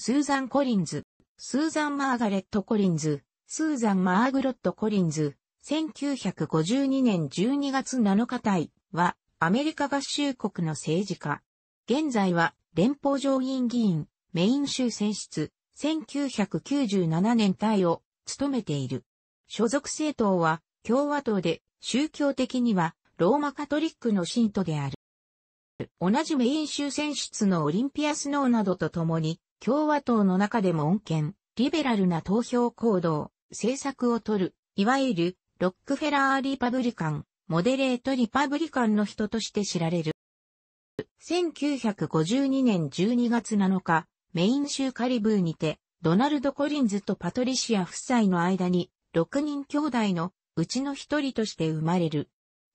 スーザン・コリンズ、スーザン・マーガレット・コリンズ、スーザン・マーグロット・コリンズ、1952年12月7日隊は、アメリカ合衆国の政治家。現在は、連邦上院議員、メイン州選出、1997年隊を務めている。所属政党は、共和党で、宗教的には、ローマカトリックの信徒である。同じメイン州選出のオリンピアスノーなどと共に、共和党の中でも恩恵、リベラルな投票行動、政策を取る、いわゆる、ロックフェラー・リパブリカン、モデレート・リパブリカンの人として知られる。1952年12月7日、メイン州カリブーにて、ドナルド・コリンズとパトリシア夫妻の間に、6人兄弟のうちの一人として生まれる。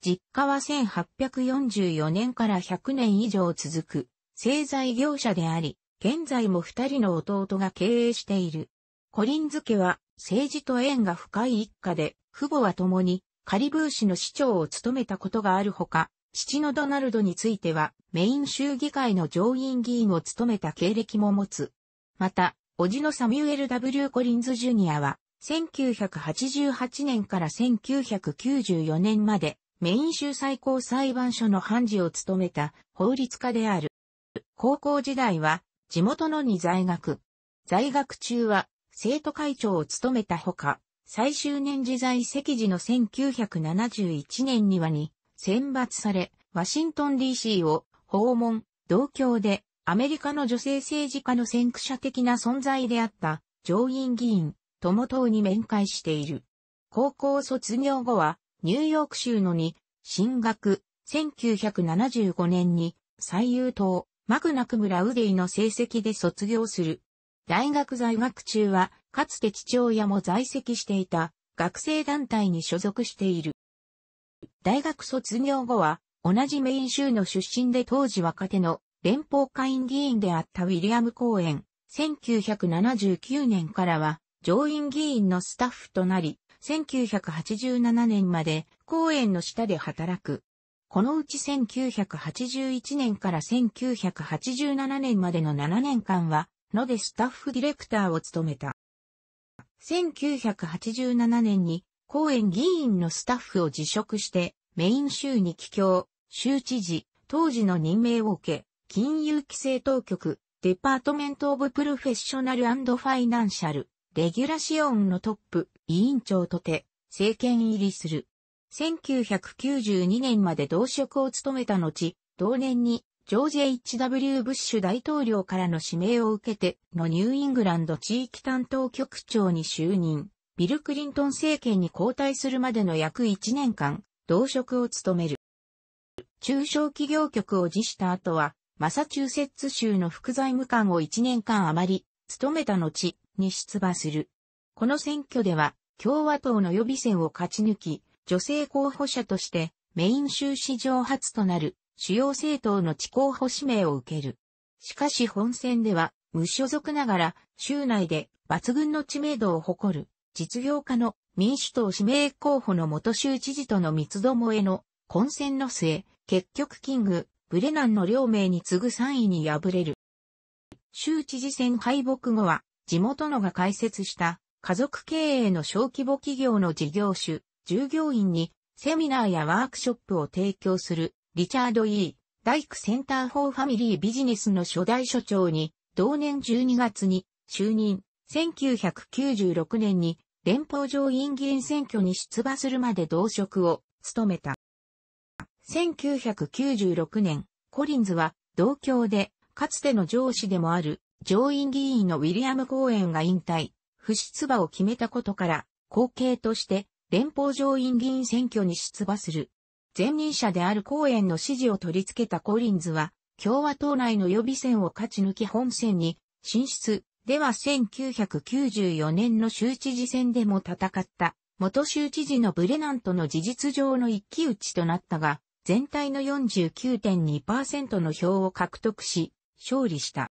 実家は1844年から100年以上続く、製材業者であり、現在も二人の弟が経営している。コリンズ家は政治と縁が深い一家で、父母は共にカリブー市の市長を務めたことがあるほか、父のドナルドについてはメイン州議会の上院議員を務めた経歴も持つ。また、叔父のサミュエル・ W・ コリンズ・ジュニアは、1988年から1994年まで、メイン州最高裁判所の判事を務めた法律家である。高校時代は地元のに在学。在学中は、生徒会長を務めたほか、最終年時在席時の1971年にはに、選抜され、ワシントン DC を訪問、同郷で、アメリカの女性政治家の先駆者的な存在であった、上院議員、友党に面会している。高校卒業後は、ニューヨーク州のに、進学、1975年に、最優等、マグナクム・ラウディの成績で卒業する。大学在学中は、かつて父親も在籍していた学生団体に所属している。大学卒業後は、同じメイン州の出身で当時若手の連邦会員議員であったウィリアム・コーエン、1979年からは上院議員のスタッフとなり、1987年まで公園の下で働くこのうち1981年から1987年までの7年間は、のでスタッフディレクターを務めた。1987年に、公園議員のスタッフを辞職して、メイン州に帰郷、州知事、当時の任命を受け、金融規制当局、デパートメント・オブ・プロフェッショナル・ファイナンシャル、レギュラシオンのトップ、委員長とて、政権入りする。1992年まで同職を務めた後、同年にジョージ・ H.W. ブッシュ大統領からの指名を受けてのニューイングランド地域担当局長に就任、ビル・クリントン政権に交代するまでの約1年間、同職を務める。中小企業局を辞した後は、マサチューセッツ州の副財務官を1年間余り、務めた後に出馬する。この選挙では、共和党の予備選を勝ち抜き、女性候補者としてメイン州史上初となる主要政党の地候補指名を受ける。しかし本選では無所属ながら州内で抜群の知名度を誇る実業家の民主党指名候補の元州知事との三つどもえの混戦の末、結局キング、ブレナンの両名に次ぐ3位に敗れる。州知事選敗北後は、地元のが開設した家族経営の小規模企業の事業種、従業員にセミナーやワークショップを提供するリチャード・ E・ 大工センター・フォー・ファミリー・ビジネスの初代所長に同年12月に就任1996年に連邦上院議員選挙に出馬するまで同職を務めた。1996年、コリンズは同郷でかつての上司でもある上院議員のウィリアム・コーエンが引退、不出馬を決めたことから後継として連邦上院議員選挙に出馬する。前任者である公園の支持を取り付けたコリンズは、共和党内の予備選を勝ち抜き本選に進出。では1994年の州知事選でも戦った、元州知事のブレナントの事実上の一騎打ちとなったが、全体の49.2%の票を獲得し、勝利した。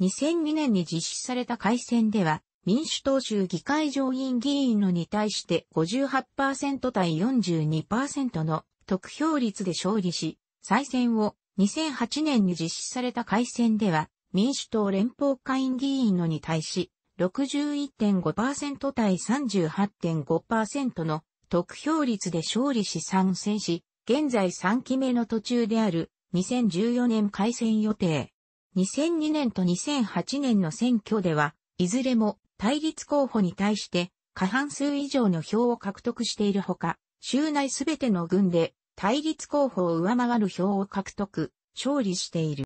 2002年に実施された改選では、民主党州議会上院議員のに対して58%対42%の得票率で勝利し、再選を2008年に実施された改選では、民主党連邦会員議員のに対し、61.5%対38.5%の得票率で勝利し参戦し、現在3期目の途中である2014年改選予定。2002年と2008年の選挙では、いずれも対立候補に対して過半数以上の票を獲得しているほか、州内すべての軍で対立候補を上回る票を獲得、勝利している。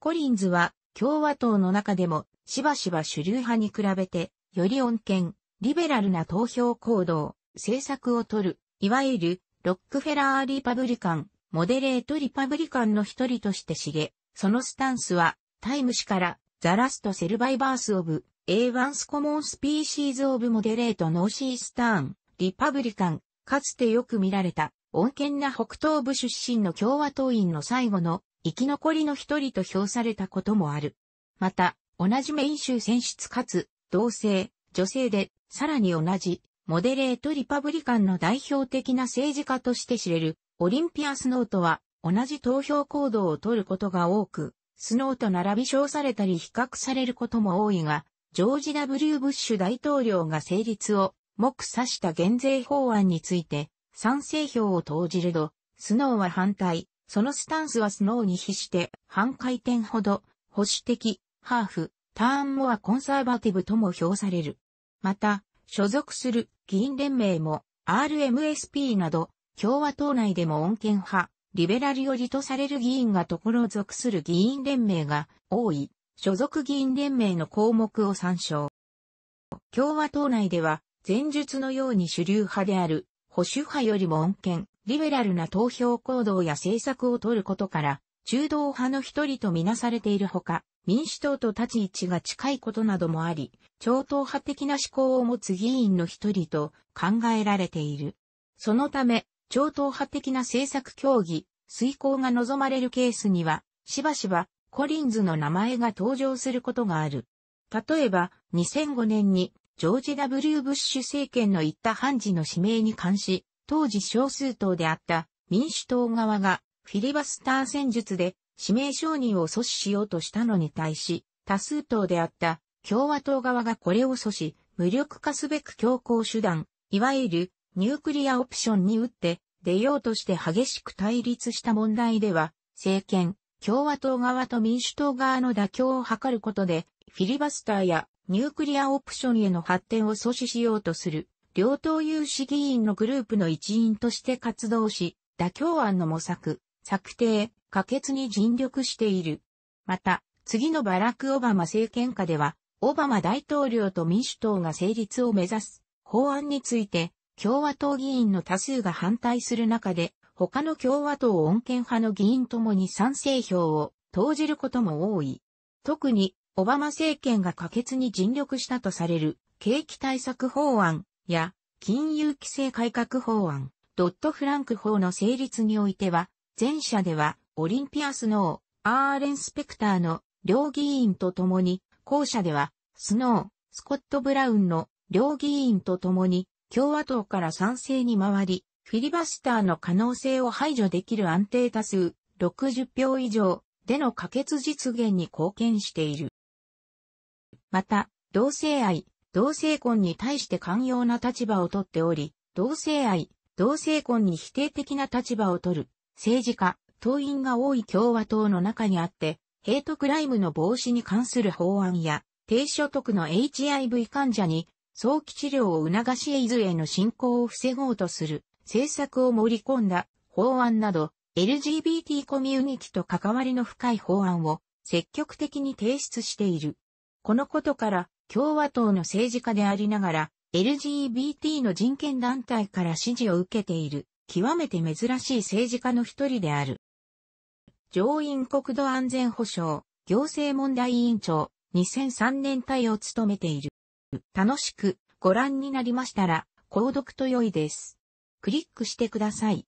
コリンズは共和党の中でもしばしば主流派に比べてより穏健、リベラルな投票行動、政策をとる、いわゆるロックフェラー・リパブリカン、モデレート・リパブリカンの一人として知れ、そのスタンスはタイム誌からザラスト・セルバイバース・オブ・ A1 スコモンスピーシーズオブモデレートノーシースターン、リパブリカン、かつてよく見られた、穏健な北東部出身の共和党員の最後の生き残りの一人と評されたこともある。また、同じメイン州選出かつ、同性、女性で、さらに同じ、モデレートリパブリカンの代表的な政治家として知れる、オリンピア・スノーとは、同じ投票行動を取ることが多く、スノーと並び称されたり比較されることも多いが、ジョージ W. ブッシュ大統領が成立を目指した減税法案について賛成票を投じるど、スノーは反対、そのスタンスはスノーに比して半回転ほど保守的、ハーフ、ターンモアコンサーバティブとも評される。また、所属する議員連盟も RMSP など共和党内でも穏健派、リベラル寄りとされる議員がところ属する議員連盟が多い。所属議員連盟の項目を参照。共和党内では、前述のように主流派である保守派よりも穏健、リベラルな投票行動や政策を取ることから、中道派の一人とみなされているほか、民主党と立ち位置が近いことなどもあり、超党派的な思考を持つ議員の一人と考えられている。そのため、超党派的な政策協議、遂行が望まれるケースには、しばしばコリンズの名前が登場することがある。例えば、2005年に、ジョージ・ W・ ブッシュ政権の言った判事の指名に関し、当時少数党であった民主党側がフィリバスター戦術で指名承認を阻止しようとしたのに対し、多数党であった共和党側がこれを阻止、無力化すべく強行手段、いわゆるニュークリアオプションに打って出ようとして激しく対立した問題では、政権、共和党側と民主党側の妥協を図ることで、フィリバスターやニュークリアオプションへの発展を阻止しようとする、両党有志議員のグループの一員として活動し、妥協案の模索、策定、可決に尽力している。また、次のバラク・オバマ政権下では、オバマ大統領と民主党が成立を目指す法案について、共和党議員の多数が反対する中で、他の共和党穏健派の議員ともに賛成票を投じることも多い。特に、オバマ政権が可決に尽力したとされる、景気対策法案や、金融規制改革法案、ドット・フランク法の成立においては、前者では、オリンピア・スノー、アーレン・スペクターの両議員とともに、後者では、スノー、スコット・ブラウンの両議員とともに、共和党から賛成に回り、フィリバスターの可能性を排除できる安定多数、60票以上での可決実現に貢献している。また、同性愛、同性婚に対して寛容な立場をとっており、同性愛、同性婚に否定的な立場をとる、政治家、党員が多い共和党の中にあって、ヘイトクライムの防止に関する法案や、低所得の HIV 患者に早期治療を促しエイズへの進行を防ごうとする政策を盛り込んだ法案など、LGBT コミュニティと関わりの深い法案を積極的に提出している。このことから共和党の政治家でありながら LGBT の人権団体から支持を受けている極めて珍しい政治家の一人である。上院国土安全保障行政問題委員長2003年隊を務めている。楽しくご覧になりましたら購読と良いです。クリックしてください。